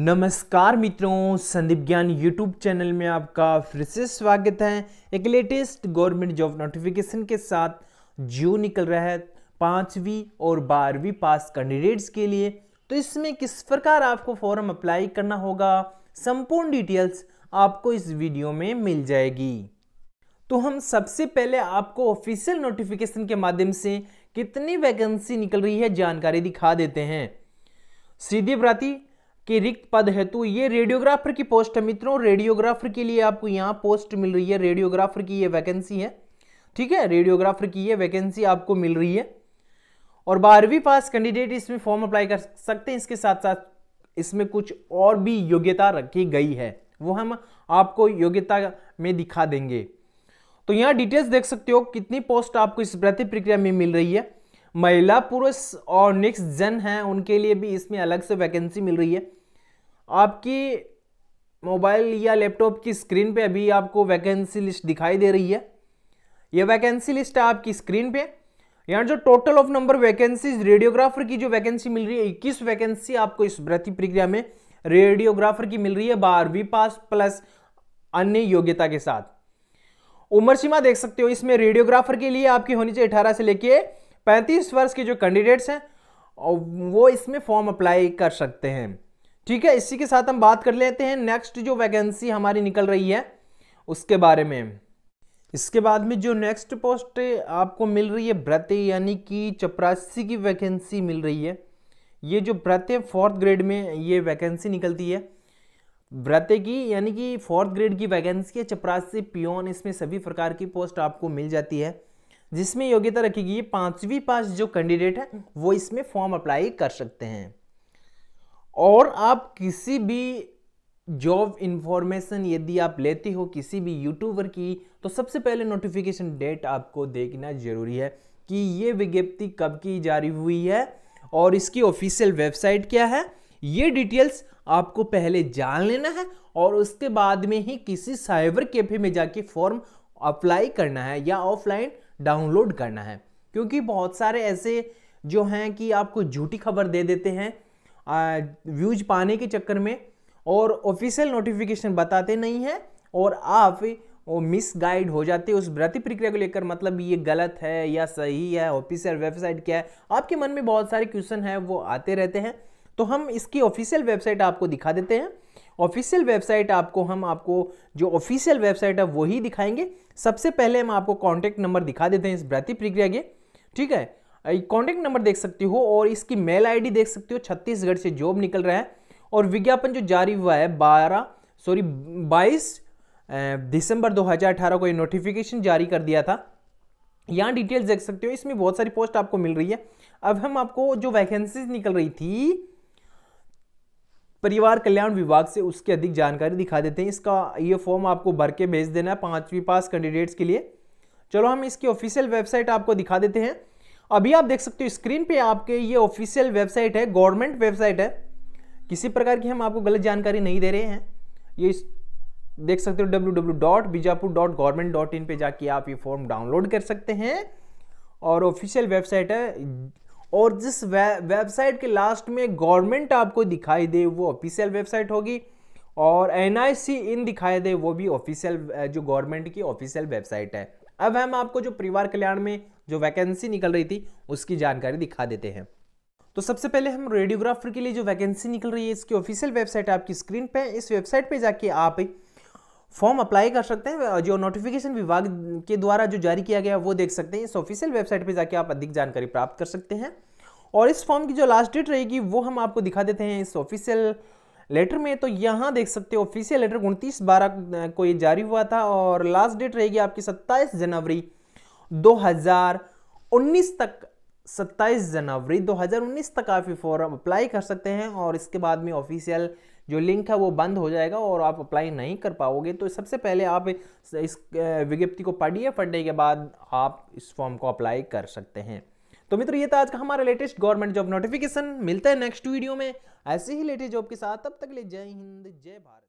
नमस्कार मित्रों संदीप ज्ञान यूट्यूब चैनल में आपका फिर से स्वागत है एक लेटेस्ट गवर्नमेंट जॉब नोटिफिकेशन के साथ जो निकल रहा है पाँचवीं और बारहवीं पास कैंडिडेट्स के लिए तो इसमें किस प्रकार आपको फॉर्म अप्लाई करना होगा संपूर्ण डिटेल्स आपको इस वीडियो में मिल जाएगी तो हम सबसे पहले आपको ऑफिशियल नोटिफिकेशन के माध्यम से कितनी वैकेंसी निकल रही है जानकारी दिखा देते हैं सीधी भ्राती कि रिक्त पद हेतु तो ये रेडियोग्राफर की पोस्ट है मित्रों रेडियोग्राफर के लिए आपको यहाँ पोस्ट मिल रही है रेडियोग्राफर की ये वैकेंसी है ठीक है रेडियोग्राफर की ये वैकेंसी आपको मिल रही है और बारहवीं पास कैंडिडेट इसमें फॉर्म अप्लाई कर सकते हैं इसके साथ साथ इसमें कुछ और भी योग्यता रखी गई है वो हम आपको योग्यता में दिखा देंगे तो यहाँ डिटेल्स देख सकते हो कितनी पोस्ट आपको इस भर्ती प्रक्रिया में मिल रही है महिला पुरुष और नेक्स्ट जन हैं उनके लिए भी इसमें अलग से वैकेंसी मिल रही है आपकी मोबाइल या लैपटॉप की स्क्रीन पे अभी आपको वैकेंसी लिस्ट दिखाई दे रही है यह वैकेंसी लिस्ट है आपकी स्क्रीन पे यहाँ जो total of number vacancies radiographer की जो वैकेंसी मिल रही है इक्कीस वैकेंसी आपको इस भर्ती प्रक्रिया में रेडियोग्राफर की मिल रही है बारहवीं पास प्लस अन्य योग्यता के साथ उम्र सीमा देख सकते हो इसमें रेडियोग्राफर के लिए आपकी होनी चाहिए अठारह से लेके पैंतीस वर्ष के जो कैंडिडेट्स हैं वो इसमें फॉर्म अप्लाई कर सकते हैं ठीक है इसी के साथ हम बात कर लेते हैं नेक्स्ट जो वैकेंसी हमारी निकल रही है उसके बारे में इसके बाद में जो नेक्स्ट पोस्ट आपको मिल रही है ब्रत यानी कि चपरासी की वैकेंसी मिल रही है ये जो भ्रते फोर्थ ग्रेड में ये वैकेंसी निकलती है व्रत की यानी कि फोर्थ ग्रेड की वैकेंसी है चपरासी पियोन इसमें सभी प्रकार की पोस्ट आपको मिल जाती है जिसमें योग्यता रखी गई है पाँचवीं पास जो कैंडिडेट है वो इसमें फॉर्म अप्लाई कर सकते हैं और आप किसी भी जॉब इन्फॉर्मेशन यदि आप लेते हो किसी भी यूट्यूबर की तो सबसे पहले नोटिफिकेशन डेट आपको देखना ज़रूरी है कि ये विज्ञप्ति कब की जारी हुई है और इसकी ऑफिशियल वेबसाइट क्या है ये डिटेल्स आपको पहले जान लेना है और उसके बाद में ही किसी साइबर कैफे में जाके फॉर्म अप्लाई करना है या ऑफलाइन डाउनलोड करना है क्योंकि बहुत सारे ऐसे जो हैं कि आपको झूठी खबर दे देते हैं व्यूज पाने के चक्कर में और ऑफिशियल नोटिफिकेशन बताते नहीं हैं और आप वो मिस गाइड हो जाते उस व्रति प्रक्रिया को लेकर मतलब ये गलत है या सही है ऑफिशियल वेबसाइट क्या है आपके मन में बहुत सारे क्वेश्चन हैं वो आते रहते हैं तो हम इसकी ऑफिशियल वेबसाइट आपको दिखा देते हैं ऑफिशियल वेबसाइट आपको हम आपको जो ऑफिशियल वेबसाइट है वो ही दिखाएंगे सबसे पहले हम आपको कॉन्टैक्ट नंबर दिखा देते हैं इस भर्ती प्रक्रिया के ठीक है कॉन्टैक्ट नंबर देख सकते हो और इसकी मेल आईडी देख सकते हो छत्तीसगढ़ से जॉब निकल रहा है और विज्ञापन जो जारी हुआ है बारह सॉरी बाईस दिसंबर 2018 को ये नोटिफिकेशन जारी कर दिया था यहाँ डिटेल्स देख सकते हो इसमें बहुत सारी पोस्ट आपको मिल रही है अब हम आपको जो वैकेंसीज निकल रही थी परिवार कल्याण विभाग से उसकी अधिक जानकारी दिखा देते हैं इसका ये फॉर्म आपको भर के भेज देना है पांचवी पास कैंडिडेट्स के लिए चलो हम इसकी ऑफिशियल वेबसाइट आपको दिखा देते हैं अभी आप देख सकते हो स्क्रीन पे आपके ये ऑफिशियल वेबसाइट है गवर्नमेंट वेबसाइट है किसी प्रकार की हम आपको गलत जानकारी नहीं दे रहे हैं ये देख सकते हो W W dot Bijapur dot government dot in पर जाके आप ये फॉर्म डाउनलोड कर सकते हैं और ऑफिशियल वेबसाइट है और जिस वेबसाइट के लास्ट में गवर्नमेंट आपको दिखाई दे वो ऑफिशियल वेबसाइट होगी और एन इन दिखाई दे वो भी ऑफिशियल जो गवर्नमेंट की ऑफिशियल वेबसाइट है अब हम आपको जो परिवार कल्याण में जो वैकेंसी निकल रही थी उसकी जानकारी दिखा देते हैं तो सबसे पहले हम रेडियोग्राफर के लिए जो वैकेंसी निकल रही है इसकी ऑफिशियल वेबसाइट आपकी स्क्रीन पर इस वेबसाइट पर जाके आप फॉर्म अप्लाई कर सकते हैं जो नोटिफिकेशन विभाग के द्वारा जो जारी किया गया वो देख सकते हैं इस ऑफिशियल वेबसाइट पे जाके आप अधिक जानकारी प्राप्त कर सकते हैं और इस फॉर्म की जो लास्ट डेट रहेगी वो हम आपको दिखा देते हैं इस ऑफिशियल लेटर में तो यहाँ देख सकते हो ऑफिशियल लेटर उनतीस बारह को ये जारी हुआ था और लास्ट डेट रहेगी आपकी सत्ताईस जनवरी 2019 तक 27 जनवरी 2019 तक आप ये फॉर्म अप्लाई कर सकते हैं और इसके बाद में ऑफिशियल जो लिंक है वो बंद हो जाएगा और आप अप्लाई नहीं कर पाओगे तो सबसे पहले आप इस विज्ञप्ति को पढ़िए पढ़ने के बाद आप इस फॉर्म को अप्लाई कर सकते हैं तो मित्रों ये था आज का हमारा लेटेस्ट गवर्नमेंट जॉब नोटिफिकेशन मिलता है नेक्स्ट वीडियो में ऐसे ही लेटेस्ट जॉब के साथ तब तक ले जय हिंद जय भारत